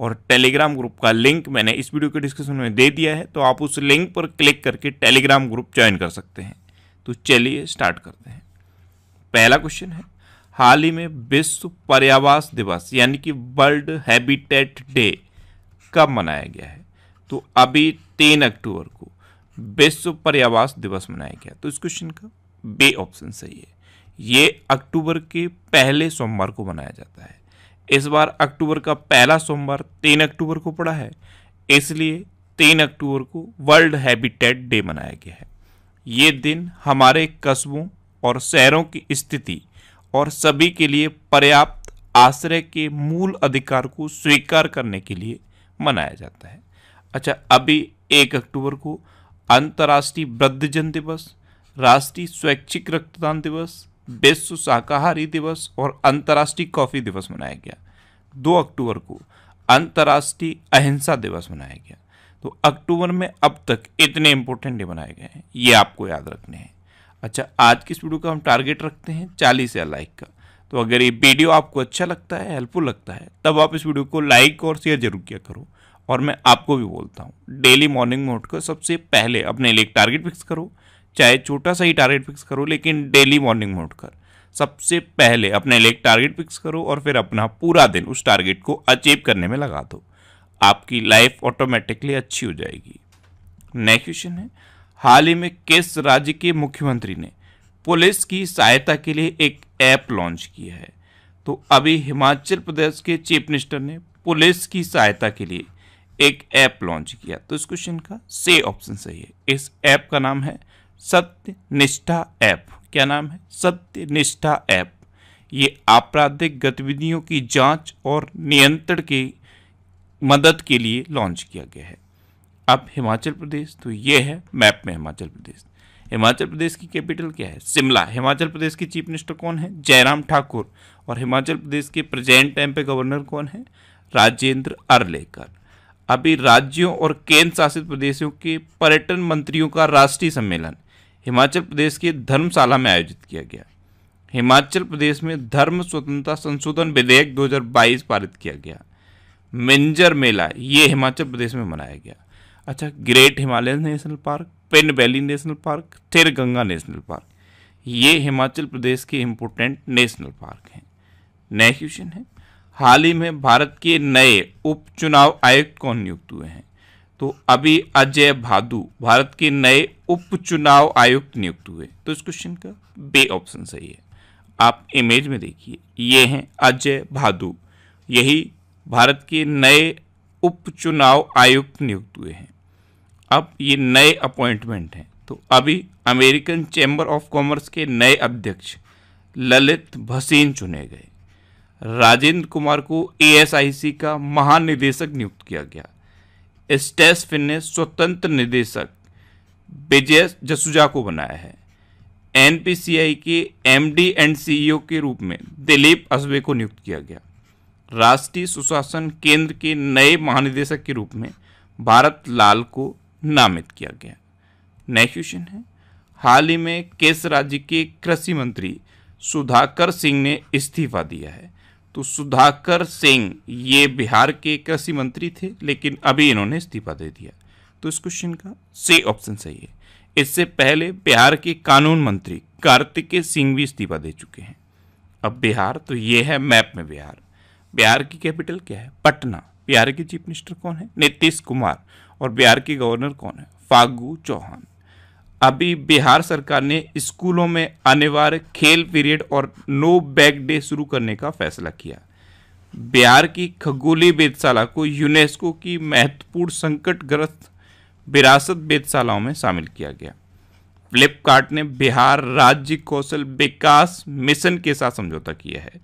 और Telegram group का link मैंने इस वीडियो के डिस्क्रिप्शन में दे दिया है तो आप उस लिंक पर क्लिक करके टेलीग्राम ग्रुप ज्वाइन कर सकते हैं तो चलिए स्टार्ट करते हैं पहला क्वेश्चन है हाल ही में विश्व पर्यावास दिवस यानी कि वर्ल्ड हैबिटेट डे कब मनाया गया है तो अभी तीन अक्टूबर को विश्व पर्यावास दिवस मनाया गया तो इस क्वेश्चन का बे ऑप्शन सही है ये अक्टूबर के पहले सोमवार को मनाया जाता है इस बार अक्टूबर का पहला सोमवार तीन अक्टूबर को पड़ा है इसलिए तीन अक्टूबर को वर्ल्ड हैबिटेट डे मनाया गया है ये दिन हमारे कस्बों और शहरों की स्थिति और सभी के लिए पर्याप्त आश्रय के मूल अधिकार को स्वीकार करने के लिए मनाया जाता है अच्छा अभी एक अक्टूबर को अंतर्राष्ट्रीय वृद्धजन दिवस राष्ट्रीय स्वैच्छिक रक्तदान दिवस विश्व शाकाहारी दिवस और अंतर्राष्ट्रीय कॉफ़ी दिवस मनाया गया दो अक्टूबर को अंतर्राष्ट्रीय अहिंसा दिवस मनाया गया तो अक्टूबर में अब तक इतने इंपॉर्टेंट डे बनाए गए हैं ये आपको याद रखने हैं अच्छा आज की इस वीडियो का हम टारगेट रखते हैं चालीस या लाइक का तो अगर ये वीडियो आपको अच्छा लगता है हेल्पफुल लगता है तब आप इस वीडियो को लाइक और शेयर जरूर किया करो और मैं आपको भी बोलता हूँ डेली मॉर्निंग में उठकर सबसे पहले अपने लिए एक टारगेट फिक्स करो चाहे छोटा सा ही टारगेट फिक्स करो लेकिन डेली मॉर्निंग में उठकर सबसे पहले अपने लिए एक टारगेट फिक्स करो और फिर अपना पूरा दिन उस टारगेट को अचीव करने में लगा दो आपकी लाइफ ऑटोमेटिकली अच्छी हो जाएगी नेक्स्ट क्वेश्चन है हाल ही में किस राज्य के मुख्यमंत्री ने पुलिस की सहायता के लिए एक ऐप लॉन्च किया है तो अभी हिमाचल प्रदेश के चीफ मिनिस्टर ने पुलिस की सहायता के लिए एक ऐप लॉन्च किया तो इस क्वेश्चन का से ऑप्शन सही है इस ऐप का नाम है सत्य निष्ठा ऐप क्या नाम है सत्य निष्ठा ऐप ये आपराधिक गतिविधियों की जांच और नियंत्रण की मदद के लिए लॉन्च किया गया है अब हिमाचल प्रदेश तो ये है मैप में हिमाचल प्रदेश हिमाचल प्रदेश की कैपिटल क्या है शिमला हिमाचल प्रदेश के चीफ मिनिस्टर कौन है जयराम ठाकुर और हिमाचल प्रदेश के प्रेजेंट टाइम पे गवर्नर कौन है राजेंद्र अरलेकर अभी राज्यों और केंद्र शासित प्रदेशों के पर्यटन मंत्रियों का राष्ट्रीय सम्मेलन हिमाचल प्रदेश के धर्मशाला में आयोजित किया गया हिमाचल प्रदेश में धर्म स्वतंत्रता संशोधन विधेयक 2022 पारित किया गया मिंजर मेला ये हिमाचल प्रदेश में मनाया गया अच्छा great Himalayan national park Pin valley national park Khirganga national park ये हिमाचल प्रदेश के इम्पोर्टेंट नेशनल पार्क हैं नया क्वेश्चन है हाल ही में भारत के नए उपचुनाव आयुक्त कौन नियुक्त हुए हैं तो अभी अजय भादू भारत के नए उपचुनाव आयुक्त नियुक्त हुए तो इस क्वेश्चन का बे ऑप्शन सही है आप इमेज में देखिए ये हैं अजय भादु यही भारत के नए उपचुनाव आयुक्त नियुक्त हुए हैं अब ये नए अपॉइंटमेंट हैं तो अभी अमेरिकन चैम्बर ऑफ कॉमर्स के नए अध्यक्ष ललित भसीन चुने गए राजेंद्र कुमार को एएसआईसी का महानिदेशक नियुक्त किया गया स्टेसफिन ने स्वतंत्र निदेशक विजय जसुजा को बनाया है एन के एम डी एंड सी के रूप में दिलीप असबे को नियुक्त किया गया राष्ट्रीय सुशासन केंद्र के नए महानिदेशक के रूप में भारत लाल को नामित किया गया नेक्स्ट क्वेश्चन है हाल ही में केस राज्य के कृषि मंत्री सुधाकर सिंह ने इस्तीफा दिया है तो सुधाकर सिंह ये बिहार के कृषि मंत्री थे लेकिन अभी इन्होंने इस्तीफा दे दिया तो इस क्वेश्चन का सी ऑप्शन सही है इससे पहले बिहार के कानून मंत्री कार्तिकेय सिंह भी इस्तीफा दे चुके हैं अब बिहार तो ये है मैप में बिहार बिहार की कैपिटल क्या है पटना बिहार के चीफ मिनिस्टर कौन है नीतीश कुमार और बिहार के गवर्नर कौन है फागू चौहान अभी बिहार सरकार ने स्कूलों में अनिवार्य खेल पीरियड और नो बैग डे शुरू करने का फैसला किया बिहार की खगोली वेदशाला को यूनेस्को की महत्वपूर्ण संकटग्रस्त विरासत वेदशालाओं में शामिल किया गया फ्लिपकार्ट ने बिहार राज्य कौशल विकास मिशन के साथ समझौता किया है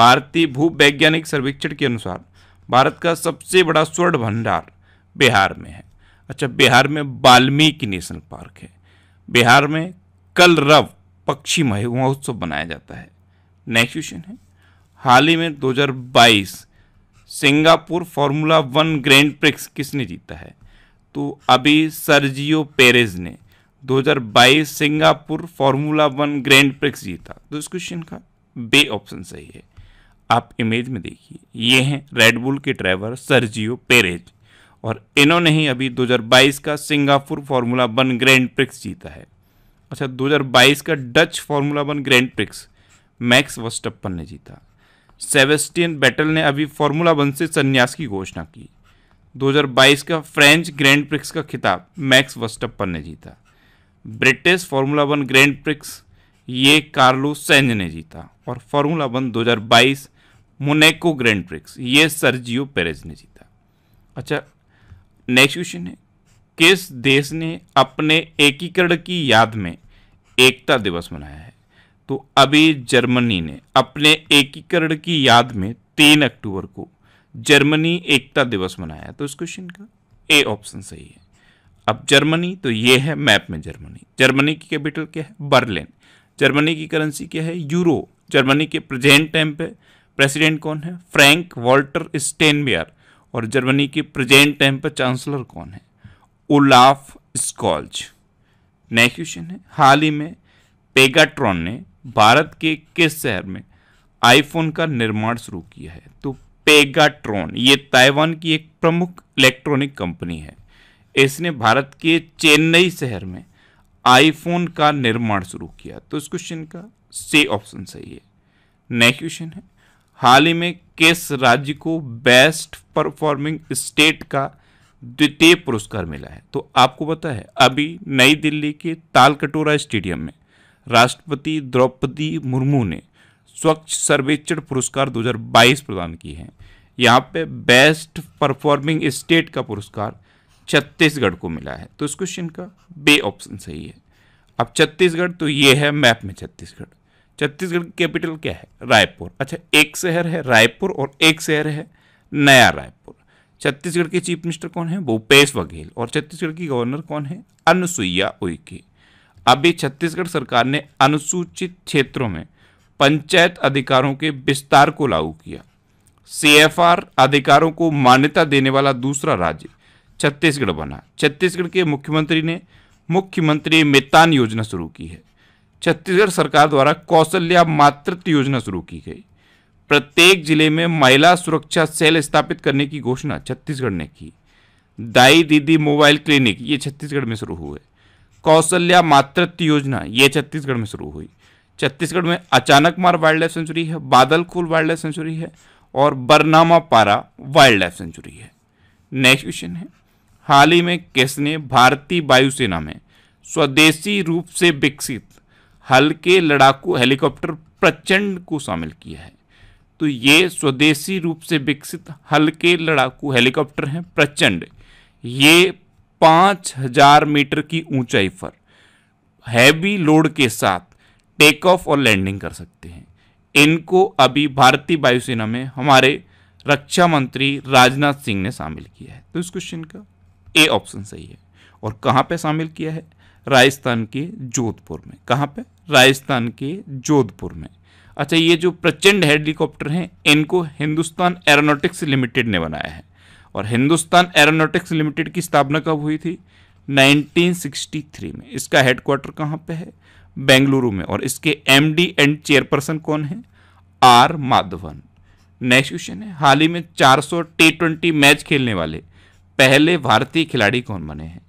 भारतीय भूवैज्ञानिक सर्वेक्षण के अनुसार भारत का सबसे बड़ा स्वर्ण भंडार बिहार में है अच्छा बिहार में वाल्मीकि नेशनल पार्क है बिहार में कल रव पक्षी महोत्सव मनाया जाता है नेक्स्ट क्वेश्चन है हाल ही में 2022 Singapore formula one grand prix किसने जीता है तो अभी सर्जियो पेरेज ने 2022 Singapore formula one grand prix जीता तो इस क्वेश्चन का बे ऑप्शन सही है आप इमेज में देखिए ये हैं रेडबुल के ड्राइवर सर्जियो पेरेज और इन्होंने ही अभी 2022 का Singapore formula one grand prix जीता है अच्छा 2022 का Dutch formula one grand prix Max Verstappen ने जीता सेवेस्टियन बैटल ने अभी फार्मूला वन से संन्यास की घोषणा की 2022 का फ्रेंच ग्रैंड प्रिक्स का खिताब मैक्स वस्टप्पन ने जीता British formula one grand prix ये कार्लो सेंज ने जीता और formula one 2022 Monaco grand prix ये सर्जियो पेरेज ने जीता अच्छा नेक्स्ट क्वेश्चन है किस देश ने अपने एकीकरण की याद में एकता दिवस मनाया है तो अभी जर्मनी ने अपने एकीकरण की याद में तीन अक्टूबर को जर्मनी एकता दिवस मनाया तो इस क्वेश्चन का ए ऑप्शन सही है अब जर्मनी तो ये है मैप में जर्मनी जर्मनी की कैपिटल क्या है बर्लिन जर्मनी की करेंसी क्या है यूरो जर्मनी के प्रेजेंट टाइम पे प्रेसिडेंट कौन है फ्रैंक वॉल्टर स्टेनबियर और जर्मनी के प्रेजेंट टाइम पर चांसलर कौन है ओलाफ स्कॉल्ज नया क्वेश्चन है हाल ही में पेगाट्रॉन ने भारत के किस शहर में आईफोन का निर्माण शुरू किया है तो पेगाट्रॉन ये ताइवान की एक प्रमुख इलेक्ट्रॉनिक कंपनी है इसने भारत के चेन्नई शहर में आईफोन का निर्माण शुरू किया तो इस क्वेश्चन का से ऑप्शन सही है नेक्स्ट क्वेश्चन है हाल ही में किस राज्य को बेस्ट परफॉर्मिंग स्टेट का द्वितीय पुरस्कार मिला है तो आपको पता है अभी नई दिल्ली के तालकटोरा स्टेडियम में राष्ट्रपति द्रौपदी मुर्मू ने स्वच्छ सर्वेक्षण पुरस्कार 2022 प्रदान किए हैं यहाँ पे बेस्ट परफॉर्मिंग स्टेट का पुरस्कार छत्तीसगढ़ को मिला है तो इस क्वेश्चन का बे ऑप्शन सही है अब छत्तीसगढ़ तो ये है मैप में छत्तीसगढ़ छत्तीसगढ़ की कैपिटल क्या है रायपुर अच्छा एक शहर है रायपुर और एक शहर है नया रायपुर छत्तीसगढ़ के चीफ मिनिस्टर कौन है भूपेश बघेल और छत्तीसगढ़ की गवर्नर कौन है अनुसुईया उइके अभी छत्तीसगढ़ सरकार ने अनुसूचित क्षेत्रों में पंचायत अधिकारों के विस्तार को लागू किया आर अधिकारों को मान्यता देने वाला दूसरा राज्य छत्तीसगढ़ बना छत्तीसगढ़ के मुख्यमंत्री ने मुख्यमंत्री मितान योजना शुरू की है छत्तीसगढ़ सरकार द्वारा कौशल्या मातृत्व योजना शुरू की गई प्रत्येक जिले में महिला सुरक्षा सेल स्थापित करने की घोषणा छत्तीसगढ़ ने की दाई दीदी मोबाइल क्लिनिक ये छत्तीसगढ़ में शुरू हुए कौशल्या मातृत्व योजना ये छत्तीसगढ़ में शुरू हुई छत्तीसगढ़ में अचानक मार वाइल्ड लाइफ सेंचुरी है बादलखोल वाइल्ड लाइफ सेंचुरी है और Barnawapara wildlife sanctuary है नेक्स्ट क्वेश्चन है हाल ही में किसने भारतीय वायुसेना में स्वदेशी रूप से विकसित हल्के लड़ाकू हेलीकॉप्टर प्रचंड को शामिल किया है तो ये स्वदेशी रूप से विकसित हल्के लड़ाकू हेलीकॉप्टर हैं प्रचंड ये पाँच हजार मीटर की ऊंचाई पर हैवी लोड के साथ टेक ऑफ और लैंडिंग कर सकते हैं इनको अभी भारतीय वायुसेना में हमारे रक्षा मंत्री राजनाथ सिंह ने शामिल किया है तो इस क्वेश्चन का ए ऑप्शन सही है और कहाँ पे शामिल किया है राजस्थान के जोधपुर में कहाँ पे राजस्थान के जोधपुर में अच्छा ये जो प्रचंड हेलीकॉप्टर हैं इनको हिंदुस्तान एरोनॉटिक्स लिमिटेड ने बनाया है और हिंदुस्तान एरोनॉटिक्स लिमिटेड की स्थापना कब हुई थी 1963 में इसका हेडक्वार्टर कहाँ पे है बेंगलुरु में और इसके एमडी एंड चेयरपर्सन कौन है आर माधवन नेक्स्ट क्वेश्चन है हाल ही में 400 टी ट्वेंटी मैच खेलने वाले पहले भारतीय खिलाड़ी कौन बने हैं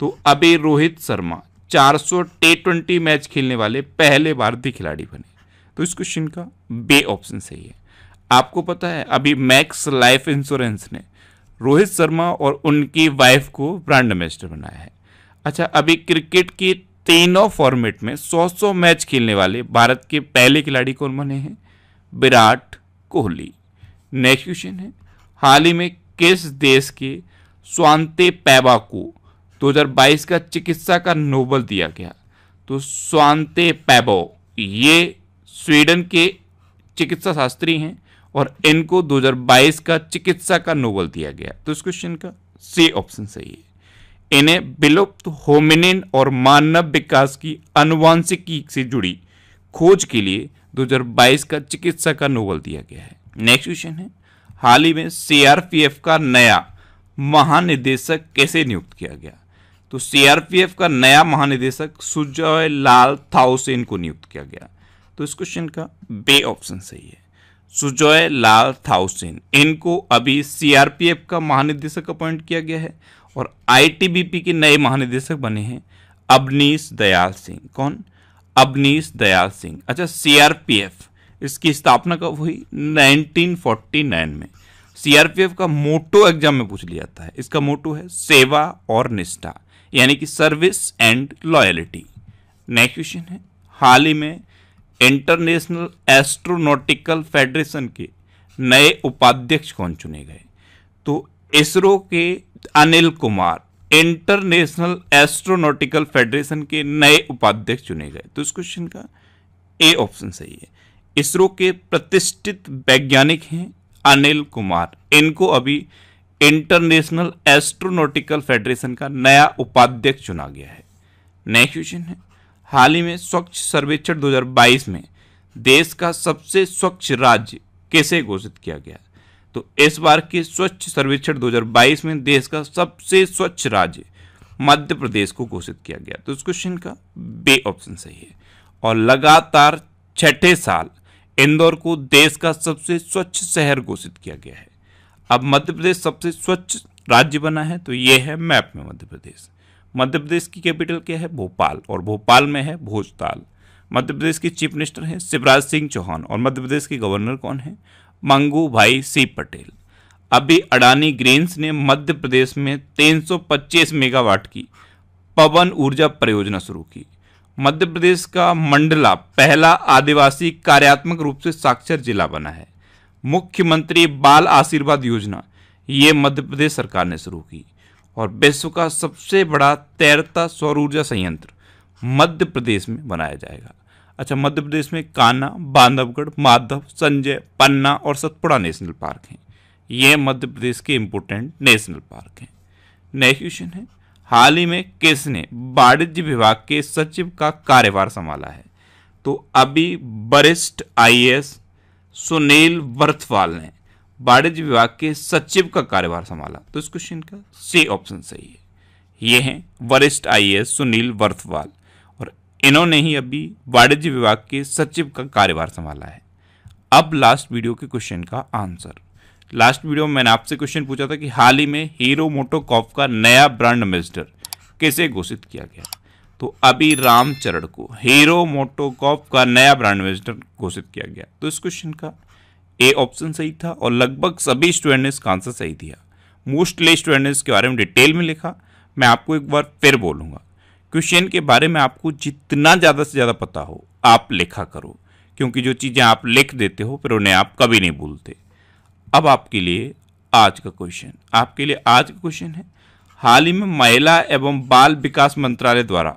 तो अभी रोहित शर्मा चार सौ ट्वेंटी मैच खेलने वाले पहले भारतीय खिलाड़ी बने तो इस क्वेश्चन का बे ऑप्शन सही है आपको पता है अभी मैक्स लाइफ इंश्योरेंस ने रोहित शर्मा और उनकी वाइफ को ब्रांड एम्बेसडर बनाया है अच्छा अभी क्रिकेट के तीनों फॉर्मेट में 100-100 मैच खेलने वाले भारत के पहले खिलाड़ी कौन बने हैं विराट कोहली नेक्स्ट क्वेश्चन है हाल ही में किस देश के स्वांते पैबा को 2022 का चिकित्सा का नोबल दिया गया तो स्वांते पैबो ये स्वीडन के चिकित्सा शास्त्री हैं और इनको 2022 का चिकित्सा का नोबल दिया गया तो इस क्वेश्चन का सी ऑप्शन सही है इन्हें विलुप्त होमिनिन और मानव विकास की अनुवांशिकी से जुड़ी खोज के लिए 2022 का चिकित्सा का नोबल दिया गया है नेक्स्ट क्वेश्चन है हाल ही में सीआरपीएफ का नया महानिदेशक कैसे नियुक्त किया गया तो सीआरपीएफ का नया महानिदेशक सुजय लाल थाउसेन को नियुक्त किया गया तो इस क्वेश्चन का बे ऑप्शन सही है सुजय लाल थाउसेन इनको अभी सीआरपीएफ का महानिदेशक अपॉइंट किया गया है और आईटीबीपी के नए महानिदेशक बने हैं अबनीश दयाल सिंह कौन अबनीश दयाल सिंह अच्छा सीआरपीएफ इसकी स्थापना कब हुई 1949 में सीआरपीएफ का मोटो एग्जाम में पूछ लिया जाता है इसका मोटो है सेवा और निष्ठा यानी कि service and loyalty next question है हाल ही में इंटरनेशनल एस्ट्रोनॉटिकल फेडरेशन के नए उपाध्यक्ष कौन चुने गए तो इसरो के Anil Kumar international astronautical federation के नए उपाध्यक्ष चुने गए तो इस क्वेश्चन का ए ऑप्शन सही है इसरो के प्रतिष्ठित वैज्ञानिक हैं अनिल कुमार इनको अभी इंटरनेशनल एस्ट्रोनॉटिकल फेडरेशन का नया उपाध्यक्ष चुना गया है नेक्स्ट क्वेश्चन है हाल ही में स्वच्छ सर्वेक्षण 2022 में देश का सबसे स्वच्छ राज्य कैसे घोषित किया गया तो इस बार के स्वच्छ सर्वेक्षण 2022 में देश का सबसे स्वच्छ राज्य मध्य प्रदेश को घोषित किया गया तो इस क्वेश्चन का बे ऑप्शन सही है और लगातार छठे साल इंदौर को देश का सबसे स्वच्छ शहर घोषित किया गया है अब मध्य प्रदेश सबसे स्वच्छ राज्य बना है तो ये है मैप में मध्य प्रदेश मध्य प्रदेश की कैपिटल क्या है भोपाल और भोपाल में है भोजताल मध्य प्रदेश के चीफ मिनिस्टर हैं शिवराज सिंह चौहान और मध्य प्रदेश के गवर्नर कौन है मंगू भाई सी पटेल अभी अडानी ग्रेन्स ने मध्य प्रदेश में 325 मेगावाट की पवन ऊर्जा परियोजना शुरू की मध्य प्रदेश का मंडला पहला आदिवासी कार्यात्मक रूप से साक्षर जिला बना है मुख्यमंत्री बाल आशीर्वाद योजना ये मध्य प्रदेश सरकार ने शुरू की और विश्व का सबसे बड़ा तैरता सौर ऊर्जा संयंत्र मध्य प्रदेश में बनाया जाएगा अच्छा मध्य प्रदेश में काना बांधवगढ़ माधव संजय पन्ना और सतपुड़ा नेशनल पार्क हैं ये मध्य प्रदेश के इम्पोर्टेंट नेशनल पार्क हैं नेक्स्ट क्वेश्चन है हाल ही में किसने वाणिज्य विभाग के सचिव का कार्यभार संभाला है तो अभी वरिष्ठ आई सुनील वर्थवाल ने वाणिज्य विभाग के सचिव का कार्यभार संभाला तो इस क्वेश्चन का सी ऑप्शन सही है ये हैं वरिष्ठ आईएएस सुनील वर्थवाल और इन्होंने ही अभी वाणिज्य विभाग के सचिव का कार्यभार संभाला है अब लास्ट वीडियो के क्वेश्चन का आंसर लास्ट वीडियो में मैंने आपसे क्वेश्चन पूछा था कि हाल ही में हीरो कॉफ का नया ब्रांड एम्बेसडर कैसे घोषित किया गया तो अभी रामचरण को हीरो मोटोकॉप का नया ब्रांड एम्बेसडर घोषित किया गया तो इस क्वेश्चन का ए ऑप्शन सही था और लगभग सभी स्टूडेंट ने इसका आंसर सही दिया मोस्टली स्टूडेंट ने इसके बारे में डिटेल में लिखा मैं आपको एक बार फिर बोलूँगा क्वेश्चन के बारे में आपको जितना ज़्यादा से ज़्यादा पता हो आप लिखा करो क्योंकि जो चीज़ें आप लिख देते हो फिर उन्हें आप कभी नहीं भूलते अब आपके लिए आज का क्वेश्चन आपके लिए आज का क्वेश्चन है हाल ही में महिला एवं बाल विकास मंत्रालय द्वारा